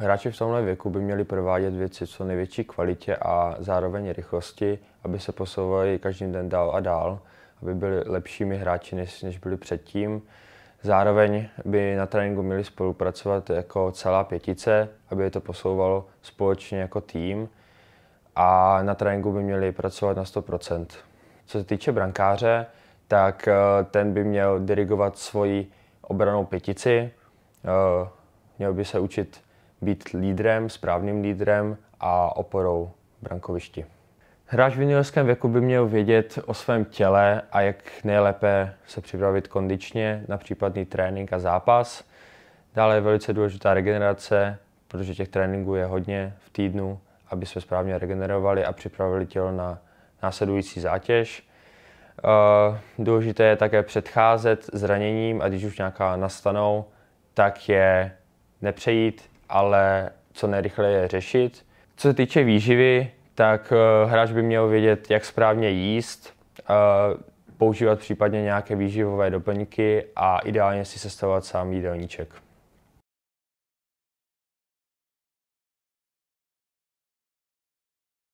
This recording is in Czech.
Hráči v tomhle věku by měli provádět věci co největší kvalitě a zároveň rychlosti, aby se posouvali každým den dál a dál, aby byli lepšími hráči, než, než byli předtím. Zároveň by na tréninku měli spolupracovat jako celá pětice, aby je to posouvalo společně jako tým a na tréninku by měli pracovat na 100%. Co se týče brankáře, tak eh, ten by měl dirigovat svoji obranou pětici, eh, měl by se učit být lídrem, správným lídrem a oporou brankovišti. Hráč v juniorském věku by měl vědět o svém těle a jak nejlépe se připravit kondičně na případný trénink a zápas. Dále je velice důležitá regenerace, protože těch tréninků je hodně v týdnu, aby se správně regenerovali a připravili tělo na následující zátěž. Eh, důležité je také předcházet zraněním a když už nějaká nastanou, tak je nepřejít, ale co nejrychleji je řešit. Co se týče výživy, tak eh, hráč by měl vědět, jak správně jíst, eh, používat případně nějaké výživové doplňky a ideálně si sestavovat sám jídelníček.